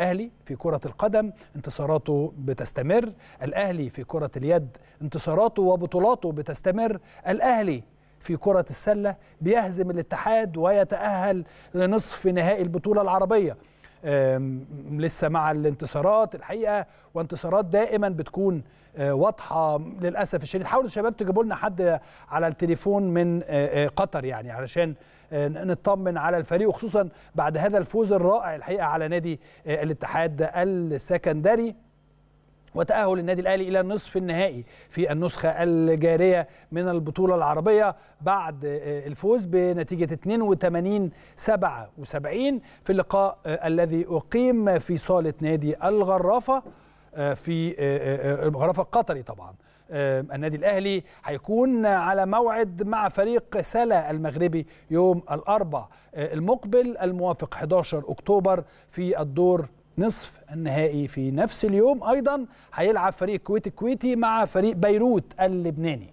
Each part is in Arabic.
الاهلي في كره القدم انتصاراته بتستمر الاهلي في كره اليد انتصاراته وبطولاته بتستمر الاهلي في كرة السلة بيهزم الاتحاد ويتأهل لنصف نهائي البطولة العربية لسه مع الانتصارات الحقيقه وانتصارات دائما بتكون آه، واضحه للاسف الشديد حاولوا الشباب تجيبوا لنا حد على التليفون من آه، آه، قطر يعني علشان نطمن على الفريق وخصوصا بعد هذا الفوز الرائع الحقيقه على نادي الاتحاد السكندري وتأهل النادي الأهلي إلى النصف النهائي في النسخة الجارية من البطولة العربية بعد آه، الفوز بنتيجة 82 77 في اللقاء آه، الذي أقيم في صالة نادي الغرافة آه، في الغرافة القطري طبعاً النادي الاهلي هيكون على موعد مع فريق سلا المغربي يوم الاربع المقبل الموافق 11 اكتوبر في الدور نصف النهائي في نفس اليوم ايضا هيلعب فريق الكويت الكويتي مع فريق بيروت اللبناني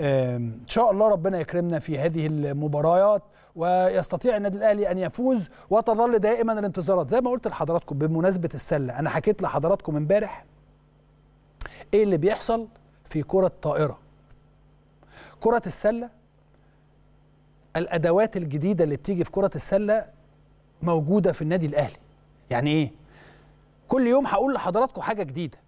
ان شاء الله ربنا يكرمنا في هذه المباريات ويستطيع النادي الاهلي ان يفوز وتظل دائما الانتظارات زي ما قلت لحضراتكم بمناسبه السله انا حكيت لحضراتكم امبارح ايه اللي بيحصل في كره الطائره كره السله الادوات الجديده اللي بتيجي في كره السله موجوده في النادي الاهلي يعني ايه كل يوم هقول لحضراتكم حاجه جديده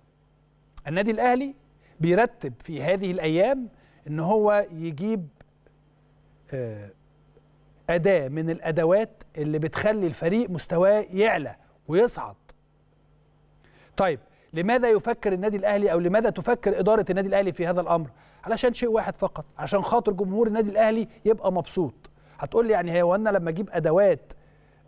النادي الاهلي بيرتب في هذه الايام ان هو يجيب آه، اداه من الادوات اللي بتخلي الفريق مستواه يعلى ويصعد طيب لماذا يفكر النادي الاهلي او لماذا تفكر اداره النادي الاهلي في هذا الامر علشان شيء واحد فقط عشان خاطر جمهور النادي الاهلي يبقى مبسوط هتقول لي يعني هي وانا لما اجيب ادوات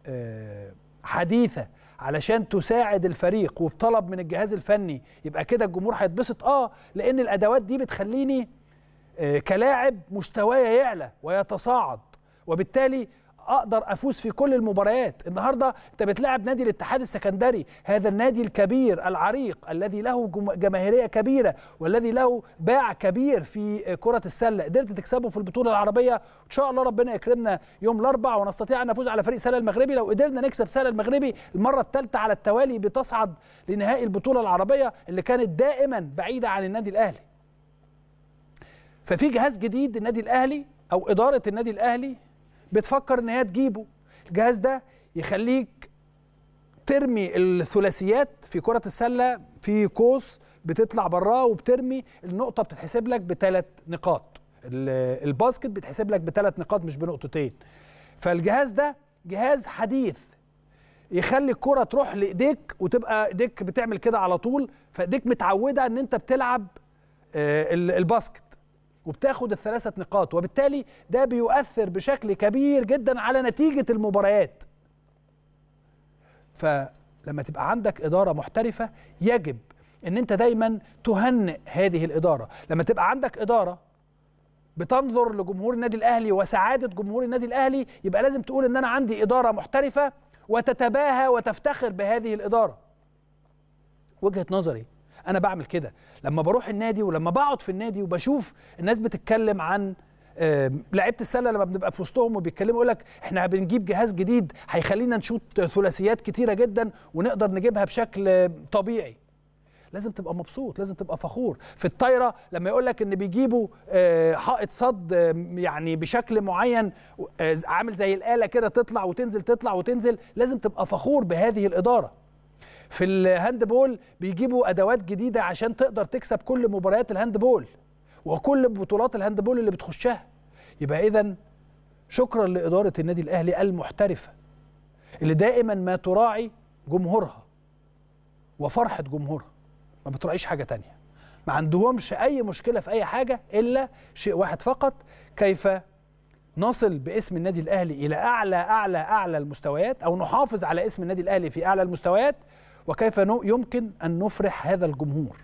آه، حديثه علشان تساعد الفريق وبطلب من الجهاز الفني يبقى كده الجمهور هيتبسط اه لان الادوات دي بتخليني آه، كلاعب مستواي يعلى ويتصاعد وبالتالي اقدر افوز في كل المباريات النهارده انت بتلعب نادي الاتحاد السكندري هذا النادي الكبير العريق الذي له جماهيريه كبيره والذي له باع كبير في كره السله قدرت تكسبه في البطوله العربيه ان شاء الله ربنا يكرمنا يوم الاربعاء ونستطيع ان نفوز على فريق سله المغربي لو قدرنا نكسب سله المغربي المره الثالثه على التوالي بتصعد لنهائي البطوله العربيه اللي كانت دائما بعيده عن النادي الاهلي ففي جهاز جديد النادي الاهلي او اداره النادي الاهلي بتفكر ان هي تجيبه الجهاز ده يخليك ترمي الثلاثيات في كرة السلة في قوس بتطلع براه وبترمي النقطة بتتحسب لك بثلاث نقاط الباسكت بيتحسب لك بثلاث نقاط مش بنقطتين فالجهاز ده جهاز حديث يخلي الكرة تروح لإيديك وتبقى إيديك بتعمل كده على طول فإيديك متعودة إن أنت بتلعب آه، الباسكت وبتاخد الثلاثة نقاط وبالتالي ده بيؤثر بشكل كبير جدا على نتيجة المباريات فلما تبقى عندك إدارة محترفة يجب أن أنت دايما تهنئ هذه الإدارة لما تبقى عندك إدارة بتنظر لجمهور النادي الأهلي وسعادة جمهور النادي الأهلي يبقى لازم تقول أن أنا عندي إدارة محترفة وتتباهى وتفتخر بهذه الإدارة وجهة نظري انا بعمل كده لما بروح النادي ولما بقعد في النادي وبشوف الناس بتتكلم عن لعيبه السله لما بنبقى في وسطهم وبيتكلموا يقول لك احنا بنجيب جهاز جديد هيخلينا نشوط ثلاثيات كتيره جدا ونقدر نجيبها بشكل طبيعي لازم تبقى مبسوط لازم تبقى فخور في الطايره لما يقول لك ان بيجيبوا آه، حائط صد يعني بشكل معين آه، عامل زي الاله كده تطلع وتنزل تطلع وتنزل لازم تبقى فخور بهذه الاداره في الهاند بول بيجيبوا ادوات جديده عشان تقدر تكسب كل مباريات الهاند بول وكل بطولات الهاند بول اللي بتخشها يبقى اذا شكرا لاداره النادي الاهلي المحترفه اللي دائما ما تراعي جمهورها وفرحه جمهورها ما بتراعيش حاجه تانية ما عندهمش اي مشكله في اي حاجه الا شيء واحد فقط كيف نصل باسم النادي الاهلي الى اعلى اعلى اعلى المستويات او نحافظ على اسم النادي الاهلي في اعلى المستويات وكيف يمكن أن نفرح هذا الجمهور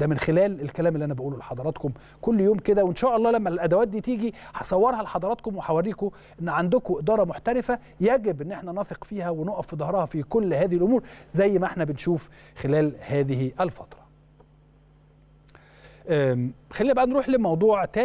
ده من خلال الكلام اللي انا بقوله لحضراتكم كل يوم كده وان شاء الله لما الادوات دي تيجي هصورها لحضراتكم وهوريكم ان عندكم اداره محترفه يجب ان احنا نثق فيها ونقف في ظهرها في كل هذه الامور زي ما احنا بنشوف خلال هذه الفتره خلينا بقى نروح لموضوع تاني